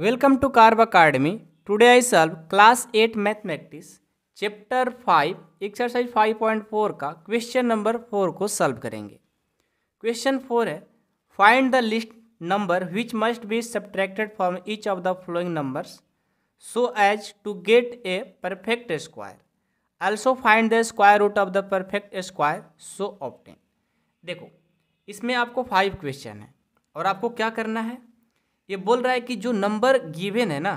welcome to carb academy today I solve class eight mathematics chapter five exercise five point four का question number four को solve करेंगे question four है find the least number which must be subtracted from each of the following numbers so as to get a perfect square also find the square root of the perfect square so obtained देखो इसमें आपको five question है और आपको क्या करना है ये बोल रहा है कि जो नंबर गिवेन है ना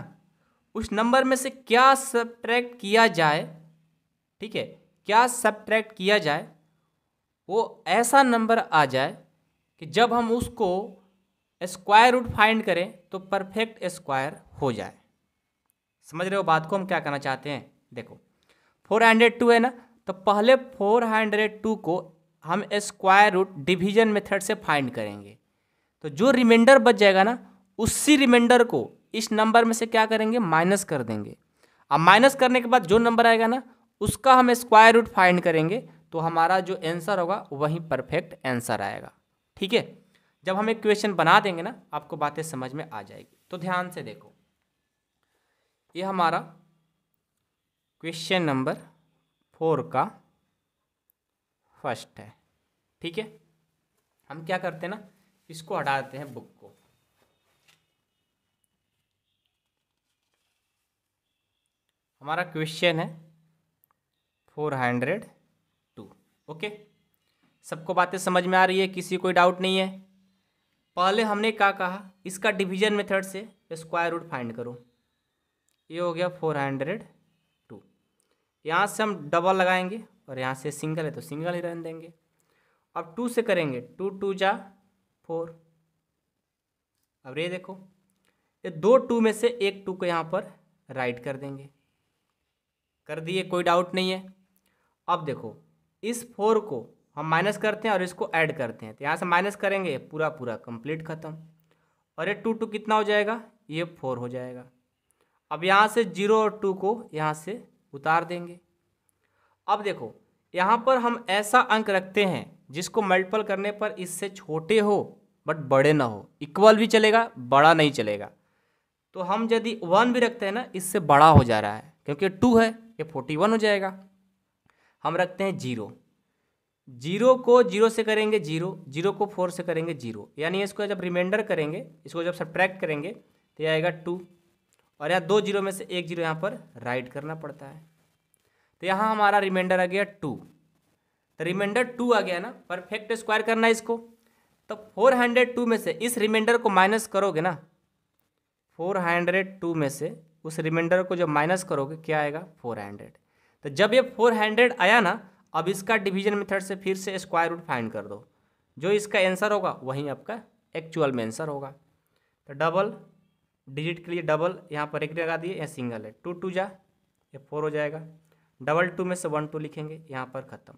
उस नंबर में से क्या सब्ट्रैक्ट किया जाए ठीक है क्या सब्ट्रैक्ट किया जाए वो ऐसा नंबर आ जाए कि जब हम उसको स्क्वायर रूट फाइंड करें तो परफेक्ट स्क्वायर हो जाए समझ रहे हो बात को हम क्या करना चाहते हैं देखो फोर हंड्रेड टू है ना तो पहले फोर हंड्रेड टू को हम स्क्वायर रूट डिवीजन मेथड से फाइंड करेंगे तो जो रिमाइंडर बच जाएगा ना उसी रिमाइंडर को इस नंबर में से क्या करेंगे माइनस कर देंगे अब माइनस करने के बाद जो नंबर आएगा ना उसका हम स्क्वायर रूट फाइंड करेंगे तो हमारा जो आंसर होगा वही परफेक्ट आंसर आएगा ठीक है जब हम एक क्वेश्चन बना देंगे ना आपको बातें समझ में आ जाएगी तो ध्यान से देखो ये हमारा क्वेश्चन नंबर फोर का फर्स्ट है ठीक है हम क्या करते हैं ना इसको हटा देते हैं बुक हमारा क्वेश्चन है फोर हंड्रेड टू ओके सबको बातें समझ में आ रही है किसी कोई डाउट नहीं है पहले हमने क्या कहा इसका डिवीजन मेथड से स्क्वायर रूट फाइंड करो ये हो गया फोर हंड्रेड टू यहाँ से हम डबल लगाएंगे और यहाँ से सिंगल है तो सिंगल ही रहने देंगे अब टू से करेंगे टू टू जा फोर अब ये देखो ये दो टू में से एक टू को यहाँ पर राइट कर देंगे कर दिए कोई डाउट नहीं है अब देखो इस फोर को हम माइनस करते हैं और इसको ऐड करते हैं तो यहाँ से माइनस करेंगे पूरा पूरा कंप्लीट ख़त्म और ये टू टू कितना हो जाएगा ये फोर हो जाएगा अब यहाँ से जीरो और टू को यहाँ से उतार देंगे अब देखो यहाँ पर हम ऐसा अंक रखते हैं जिसको मल्टीपल करने पर इससे छोटे हो बट बड़े ना हो इक्वल भी चलेगा बड़ा नहीं चलेगा तो हम यदि वन भी रखते हैं ना इससे बड़ा हो जा रहा है क्योंकि टू है ये फोर्टी वन हो जाएगा हम रखते हैं जीरो जीरो को जीरो से करेंगे जीरो जीरो को फोर से करेंगे जीरो यानी इसको जब रिमाइंडर करेंगे इसको जब सब्ट्रैक्ट करेंगे तो यह आएगा टू और यहाँ दो जीरो में से एक जीरो यहाँ पर राइट करना पड़ता है तो यहाँ हमारा रिमाइंडर आ गया टू तो रिमाइंडर टू आ गया ना परफेक्ट स्क्वायर करना है इसको तो फोर हंड्रेड टू में से इस रिमाइंडर को माइनस करोगे ना फोर हंड्रेड टू में से उस रिमाइंडर को जब माइनस करोगे क्या आएगा फोर हंड्रेड तो जब ये फोर हंड्रेड आया ना अब इसका डिवीजन मेथड से फिर से स्क्वायर रूट फाइंड कर दो जो इसका आंसर होगा वही आपका एक्चुअल में आंसर होगा तो डबल डिजिट के लिए डबल यहाँ पर एक लगा दिए या सिंगल है टू टू जा ये फोर हो जाएगा डबल टू में से वन टू लिखेंगे यहाँ पर ख़त्म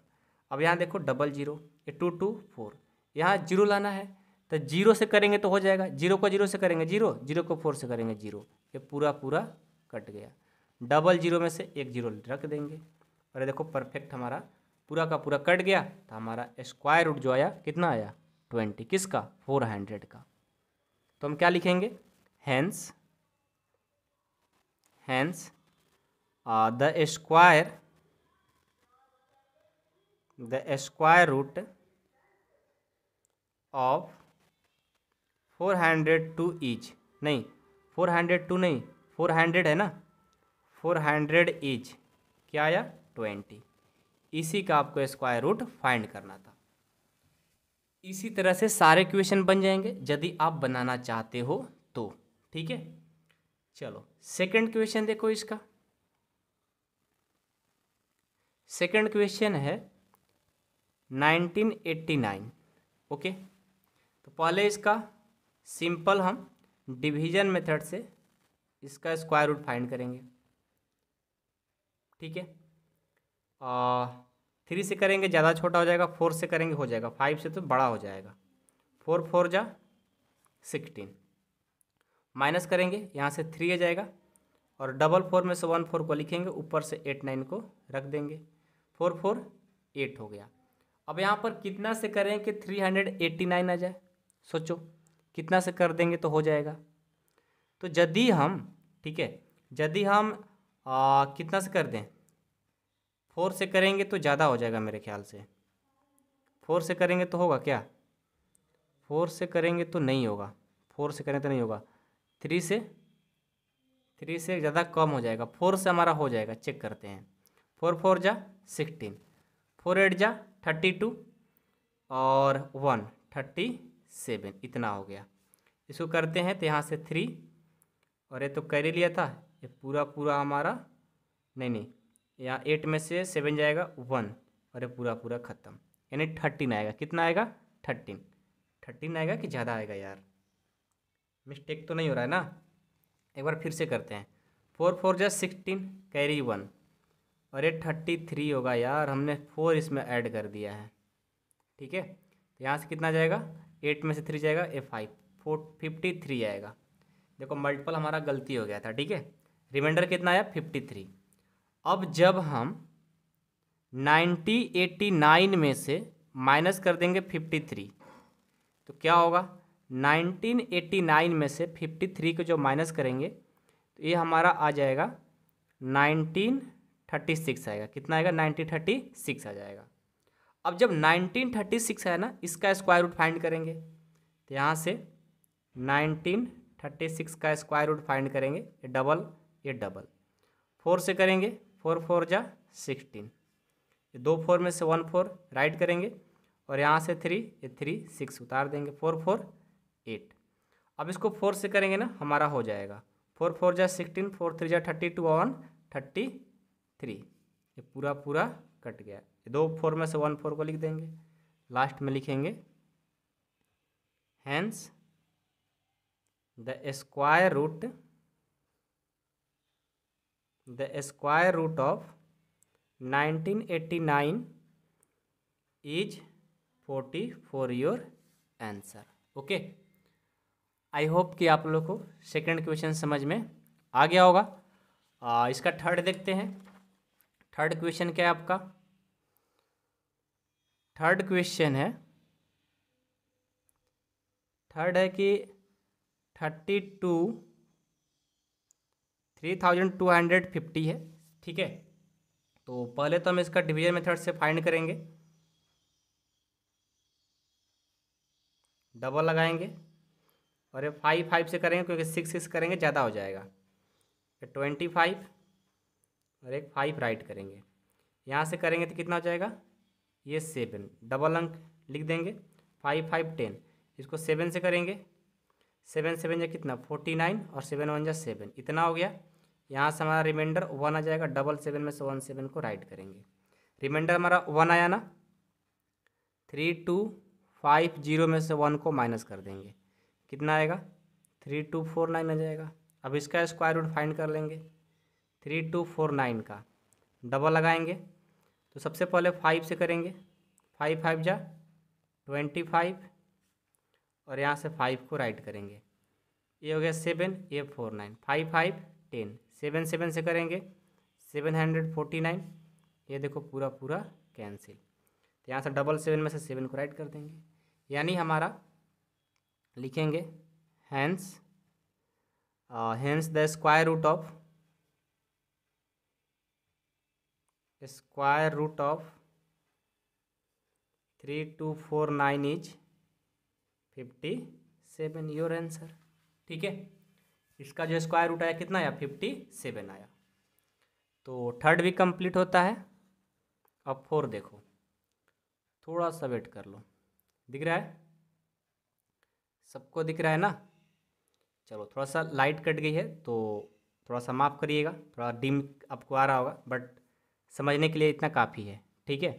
अब यहाँ देखो डबल जीरो ये टू टू फोर यहाँ जीरो लाना है तो जीरो से करेंगे तो हो जाएगा जीरो को जीरो से करेंगे जीरो जीरो को फोर से करेंगे जीरो ये पूरा पूरा कट गया डबल जीरो में से एक जीरो रख देंगे और देखो परफेक्ट हमारा पूरा का पूरा कट गया तो हमारा स्क्वायर रूट जो आया कितना आया ट्वेंटी किसका फोर हंड्रेड का तो हम क्या लिखेंगे hence hence the square the square root of four hundred two each नहीं फोर हंड्रेड टू नहीं फोर हंड्रेड है ना फोर हंड्रेड ईच क्या आया ट्वेंटी इसी का आपको स्क्वायर रूट फाइंड करना था इसी तरह से सारे क्वेश्चन बन जाएंगे यदि आप बनाना चाहते हो तो ठीक है चलो सेकंड क्वेश्चन देखो इसका सेकंड क्वेश्चन है 1989 ओके तो पहले इसका सिंपल हम डिवीजन मेथड से इसका स्क्वायर रूट फाइंड करेंगे ठीक है थ्री से करेंगे ज़्यादा छोटा हो जाएगा फोर से करेंगे हो जाएगा फाइव से तो बड़ा हो जाएगा फोर फोर जा सिक्सटीन माइनस करेंगे यहाँ से थ्री आ जाएगा और डबल फोर में से वन फोर को लिखेंगे ऊपर से एट नाइन को रख देंगे फोर फोर एट हो गया अब यहाँ पर कितना से करें कि थ्री हंड्रेड एट्टी नाइन आ जाए सोचो कितना से कर देंगे तो हो जाएगा तो यदि हम ठीक है यदि हम आ, कितना से कर दें फोर से करेंगे तो ज़्यादा हो जाएगा मेरे ख्याल से फोर से करेंगे तो होगा क्या फोर से करेंगे तो नहीं होगा फोर से करें तो नहीं होगा थ्री से थ्री से ज़्यादा कम हो जाएगा फोर से हमारा हो जाएगा चेक करते हैं फोर फोर जा सिक्सटीन फोर एट जा थर्टी टू और वन थर्टी सेवन इतना हो गया इसको करते हैं तो यहाँ से थ्री और ये तो कैरी लिया था ये पूरा पूरा हमारा नहीं नहीं यहाँ एट में से सेवन जाएगा वन और ये पूरा पूरा ख़त्म यानी थर्टीन आएगा कितना आएगा थर्टीन थर्टीन आएगा कि ज़्यादा आएगा यार मिस्टेक तो नहीं हो रहा है ना एक बार फिर से करते हैं four four just sixteen carry one और ये थर्टी थ्री होगा यार हमने फोर इसमें ऐड कर दिया है ठीक है तो यहाँ से कितना जाएगा एट में से थ्री जाएगा ए फाइव फोर फिफ्टी थ्री आएगा देखो मल्टीपल हमारा गलती हो गया था ठीक है रिमाइंडर कितना आया फिफ्टी थ्री अब जब हम नाइन्टी एट्टी नाइन में से माइनस कर देंगे फिफ्टी थ्री तो क्या होगा नाइनटीन एट्टी नाइन में से फिफ्टी थ्री को जो माइनस करेंगे तो ये हमारा आ जाएगा नाइनटीन थर्टी सिक्स आएगा कितना आएगा नाइनटीन थर्टी सिक्स आ जाएगा अब जब 1936 है ना इसका स्क्वायर रूट फाइंड करेंगे तो यहाँ से 1936 का स्क्वायर रूट फाइंड करेंगे ये डबल ये डबल फोर से करेंगे फोर फोर जा सिक्सटीन ये दो फोर में से वन फोर राइट करेंगे और यहाँ से थ्री ये थ्री सिक्स उतार देंगे फोर फोर एट अब इसको फोर से करेंगे ना हमारा हो जाएगा फोर फोर जा सिक्सटीन फोर थ्री जा thirty two one thirty three ये पूरा पूरा कट गया दो फोर में से वन फोर को लिख देंगे लास्ट में लिखेंगे hence the square root the square root of nineteen nine is forty four your answer okay I hope कि आप लोग को सेकेंड क्वेश्चन समझ में आ गया होगा आ, इसका थर्ड देखते हैं थर्ड क्वेश्चन क्या है आपका थर्ड क्वेश्चन है थर्ड है कि thirty two three thousand two hundred fifty है ठीक है तो पहले तो हम इसका डिवीजन मेथड से फाइंड करेंगे डबल लगाएंगे और ये फाइव फाइव से करेंगे क्योंकि सिक्स सिक्स करेंगे ज़्यादा हो जाएगा ट्वेंटी फाइव और एक फाइव राइट करेंगे यहाँ से करेंगे तो कितना हो जाएगा ये सेवन डबल अंक लिख देंगे फाइव फाइव टेन इसको सेवन से करेंगे सेवन सेवन या कितना फोर्टी नाइन और सेवन वन या सेवन इतना हो गया यहाँ से हमारा रिमाइंडर वन आ जाएगा डबल सेवन में से वन सेवन को राइट करेंगे रिमाइंडर हमारा वन आया ना थ्री टू फाइव जीरो में से वन को माइनस कर देंगे कितना आएगा थ्री टू फोर नाइन आ जाएगा अब इसका स्क्वायर रूट फाइंड कर लेंगे थ्री टू फोर नाइन का डबल लगाएंगे तो सबसे पहले फाइव से करेंगे फाइव फाइव जा ट्वेंटी फाइव और यहाँ से फाइव को राइट करेंगे ये हो गया सेवन ये four nine five five ten seven seven से करेंगे सेवन हंड्रेड फोर्टी नाइन ये देखो पूरा पूरा कैंसिल तो यहाँ से डबल सेवन में से सेवन को राइट कर देंगे यानी हमारा लिखेंगे hence hence the square root of square root of three two four nine is fifty seven your answer ठीक है इसका जो स्क्वायर रूट आया कितना आया फिफ्टी सेवन आया तो थर्ड भी कंप्लीट होता है अब फोर देखो थोड़ा सा वेट कर लो दिख रहा है सबको दिख रहा है ना चलो थोड़ा सा लाइट कट गई है तो थोड़ा सा माफ़ करिएगा थोड़ा डिम आपको आ रहा होगा बट समझने के लिए इतना काफ़ी है ठीक है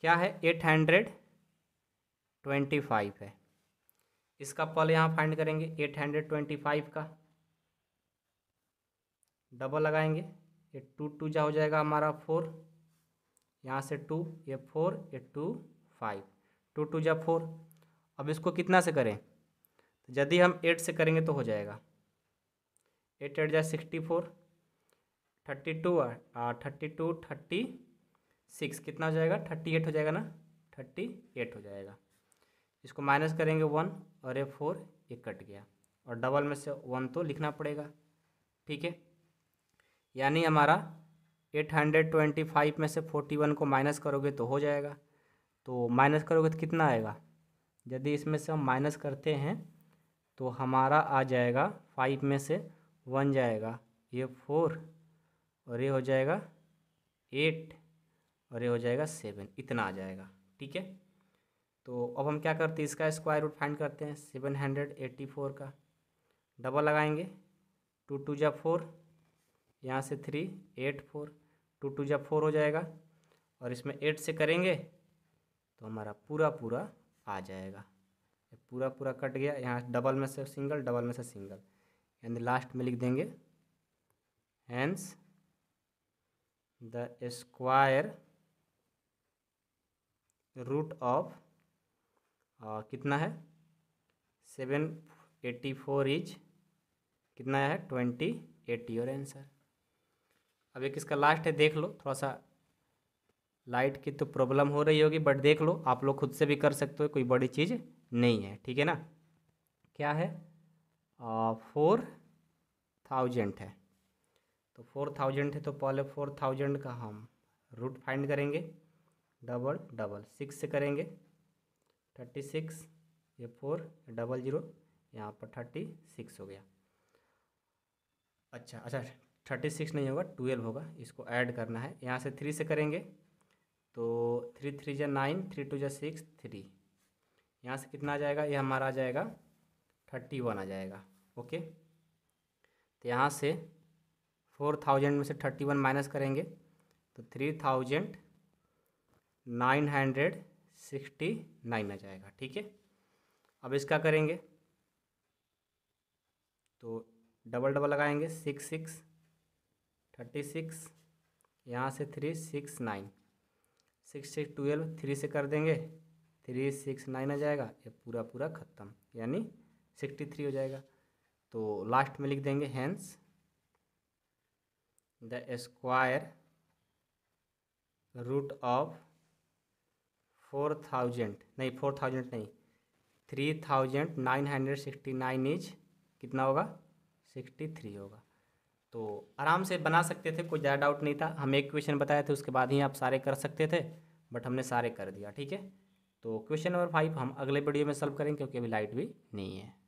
क्या है एट हंड्रेड ट्वेंटी फाइव है इसका पल यहाँ फाइंड करेंगे एट हंड्रेड ट्वेंटी फाइव का डबल लगाएंगे ये टू टू जा हो जाएगा हमारा फोर यहाँ से टू ये फोर ये टू फाइव टू टू जा फोर अब इसको कितना से करें तो यदि हम एट से करेंगे तो हो जाएगा एट एट जा sixty four thirty two thirty two thirty six कितना हो जाएगा थर्टी एट हो जाएगा ना थर्टी एट हो जाएगा इसको माइनस करेंगे वन और ये फोर ये कट गया और डबल में से वन तो लिखना पड़ेगा ठीक है यानी हमारा एट हंड्रेड ट्वेंटी फाइव में से फोर्टी वन को माइनस करोगे तो हो जाएगा तो माइनस करोगे तो कितना आएगा यदि इसमें से हम माइनस करते हैं तो हमारा आ जाएगा फाइव में से वन जाएगा ये फोर और ये हो जाएगा एट और ये हो जाएगा सेवन इतना आ जाएगा ठीक है तो अब हम क्या करते हैं इसका स्क्वायर रूट फाइंड करते हैं सेवन हंड्रेड एट्टी फोर का डबल लगाएंगे टू टू जब फोर यहाँ से three eight four two two जब फोर हो जाएगा और इसमें एट से करेंगे तो हमारा पूरा पूरा आ जाएगा पूरा पूरा कट गया यहाँ डबल में से सिंगल डबल में से सिंगल यानी लास्ट में लिख देंगे hence the square root of कितना है सेवन एटी फोर इज कितना है ट्वेंटी एटी और आंसर अब एक इसका लास्ट है देख लो थोड़ा सा लाइट की तो प्रॉब्लम हो रही होगी बट देख लो आप लोग खुद से भी कर सकते हो कोई बड़ी चीज़ नहीं है ठीक है ना क्या है फोर uh, थाउजेंड है तो फोर थाउजेंड है तो पहले फोर थाउजेंड का हम रूट फाइंड करेंगे डबल डबल सिक्स से करेंगे थर्टी सिक्स ये फोर डबल ज़ीरो यहाँ पर थर्टी सिक्स हो गया अच्छा अच्छा थर्टी सिक्स नहीं होगा ट्वेल्व होगा इसको ऐड करना है यहाँ से थ्री से करेंगे तो थ्री थ्री जै नाइन थ्री टू जै सिक्स थ्री यहाँ से कितना आ जाएगा ये हमारा आ जाएगा थर्टी वन आ जाएगा ओके तो यहाँ से फोर थाउजेंड में से थर्टी वन माइनस करेंगे तो three thousand nine hundred sixty nine आ जाएगा ठीक है अब इसका करेंगे तो डबल डबल लगाएंगे सिक्स सिक्स थर्टी सिक्स यहाँ से three six nine six six twelve three से कर देंगे थ्री सिक्स नाइन आ जाएगा ये पूरा पूरा ख़त्म यानी सिक्सटी थ्री हो जाएगा तो लास्ट में लिख देंगे hence the square root of four thousand नहीं फोर थाउजेंड नहीं three thousand nine hundred sixty nine is कितना होगा सिक्सटी थ्री होगा तो आराम से बना सकते थे कोई ज़्यादा डाउट नहीं था हम एक क्वेश्चन बताए थे उसके बाद ही आप सारे कर सकते थे बट हमने सारे कर दिया ठीक है तो क्वेश्चन नंबर फाइव हम अगले वीडियो में सॉल्व करेंगे क्योंकि अभी लाइट भी नहीं है